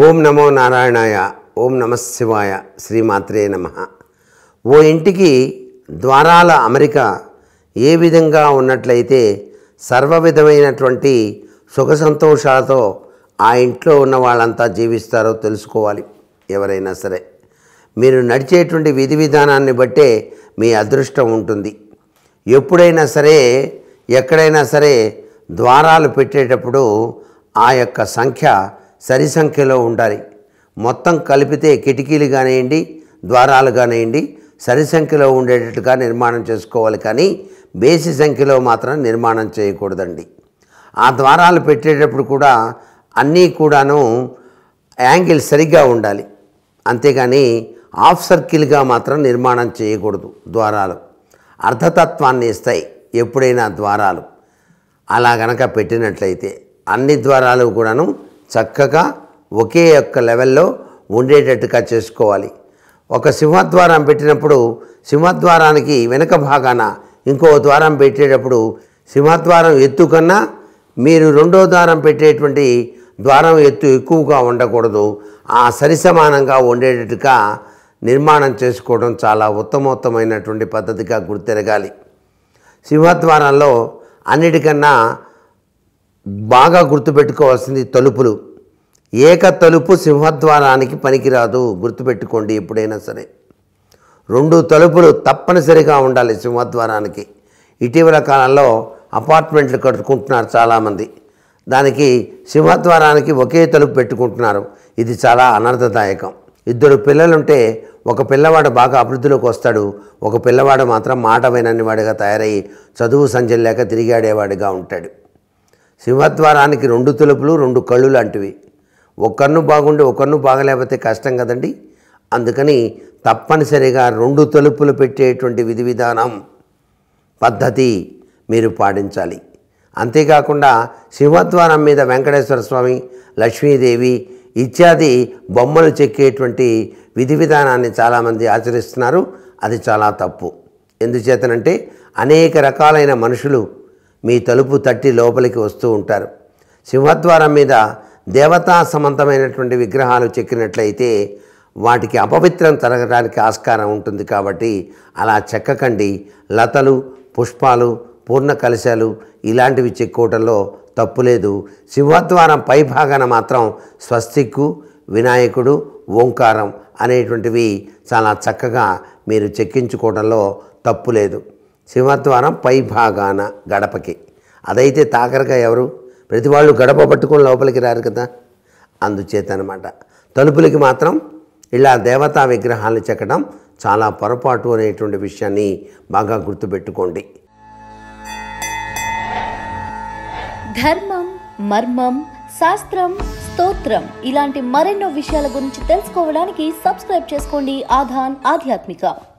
ఓం నమో నారాయణాయ ఓం నమశివాయ శ్రీమాత్రే నమ ఓ ఇంటికి ద్వారాల అమరిక ఏ విధంగా ఉన్నట్లయితే సర్వ విధమైనటువంటి సుఖ సంతోషాలతో ఆ ఇంట్లో ఉన్న వాళ్ళంతా జీవిస్తారో తెలుసుకోవాలి ఎవరైనా సరే మీరు నడిచేటువంటి విధి విధానాన్ని బట్టే మీ అదృష్టం ఉంటుంది ఎప్పుడైనా సరే ఎక్కడైనా సరే ద్వారాలు పెట్టేటప్పుడు ఆ యొక్క సంఖ్య సరి సంఖ్యలో ఉండాలి మొత్తం కలిపితే కిటికీలు కానివ్వండి ద్వారాలు కానివ్వండి సరి సంఖ్యలో ఉండేటట్టుగా నిర్మాణం చేసుకోవాలి కానీ బేసి సంఖ్యలో మాత్రం నిర్మాణం చేయకూడదండి ఆ ద్వారాలు పెట్టేటప్పుడు కూడా అన్నీ కూడాను యాంగిల్ సరిగ్గా ఉండాలి అంతేగాని హాఫ్ సర్కిల్గా మాత్రం నిర్మాణం చేయకూడదు ద్వారాలు అర్ధతత్వాన్ని ఇస్తాయి ఎప్పుడైనా ద్వారాలు అలా గనక పెట్టినట్లయితే అన్ని ద్వారాలు కూడాను చక్కగా ఒకే యొక్క లెవెల్లో ఉండేటట్టుగా చేసుకోవాలి ఒక సింహద్వారం పెట్టినప్పుడు సింహద్వారానికి వెనుక భాగాన ఇంకో ద్వారం పెట్టేటప్పుడు సింహద్వారం ఎత్తు కన్నా మీరు రెండో ద్వారం పెట్టేటువంటి ద్వారం ఎత్తు ఎక్కువగా ఉండకూడదు ఆ సరిసమానంగా ఉండేటట్టుగా నిర్మాణం చేసుకోవడం చాలా ఉత్తమోత్తమైనటువంటి పద్ధతిగా గుర్తెరగాలి సింహద్వారంలో అన్నిటికన్నా బాగా గుర్తుపెట్టుకోవాల్సింది తలుపులు ఏక తలుపు సింహద్వారానికి పనికిరాదు గుర్తుపెట్టుకోండి ఎప్పుడైనా సరే రెండు తలుపులు తప్పనిసరిగా ఉండాలి సింహద్వారానికి ఇటీవల కాలంలో అపార్ట్మెంట్లు కట్టుకుంటున్నారు చాలామంది దానికి సింహద్వారానికి ఒకే తలుపు పెట్టుకుంటున్నారు ఇది చాలా అనర్థదాయకం ఇద్దరు పిల్లలుంటే ఒక పిల్లవాడు బాగా అభివృద్ధిలోకి వస్తాడు ఒక పిల్లవాడు మాత్రం మాట వినని వాడిగా తయారయ్యి చదువు సంజలేక తిరిగాడేవాడిగా ఉంటాడు సింహద్వారానికి రెండు తలుపులు రెండు కళ్ళు లాంటివి ఒకరిను బాగుండి ఒకరిను బాగలేకపోతే కష్టం కదండి అందుకని తప్పనిసరిగా రెండు తలుపులు పెట్టేటువంటి విధి విధానం పద్ధతి మీరు పాటించాలి అంతేకాకుండా సింహద్వారం మీద వెంకటేశ్వర స్వామి లక్ష్మీదేవి ఇత్యాది బొమ్మలు చెక్కేటువంటి విధి విధానాన్ని చాలామంది ఆచరిస్తున్నారు అది చాలా తప్పు ఎందుచేతనంటే అనేక రకాలైన మనుషులు మీ తలుపు తట్టి లోపలికి వస్తూ ఉంటారు సింహద్వారం మీద దేవతా సమంతమైనటువంటి విగ్రహాలు చెక్కినట్లయితే వాటికి అపవిత్రం తరగడానికి ఆస్కారం ఉంటుంది కాబట్టి అలా చెక్కకండి లతలు పుష్పాలు పూర్ణ కలశాలు ఇలాంటివి చెక్కోవటంలో తప్పులేదు సింహద్వారం పైభాగాన మాత్రం స్వస్తిక్కు వినాయకుడు ఓంకారం అనేటువంటివి చాలా చక్కగా మీరు చెక్కించుకోవడంలో లేదు సింహద్వారం పై భాగాన గడపకి అదైతే తాకరగా ఎవరు ప్రతి వాళ్ళు గడప పట్టుకొని లోపలికి రారు కదా అందుచేత అనమాట తలుపులకి మాత్రం ఇలా దేవతా విగ్రహాలు చెక్కడం చాలా పొరపాటు అనేటువంటి విషయాన్ని బాగా గుర్తుపెట్టుకోండి ధర్మం మర్మం శాస్త్రం స్తోత్రం ఇలాంటి మరెన్నో విషయాల గురించి తెలుసుకోవడానికి సబ్స్క్రైబ్ చేసుకోండి ఆధాన్ ఆధ్యాత్మిక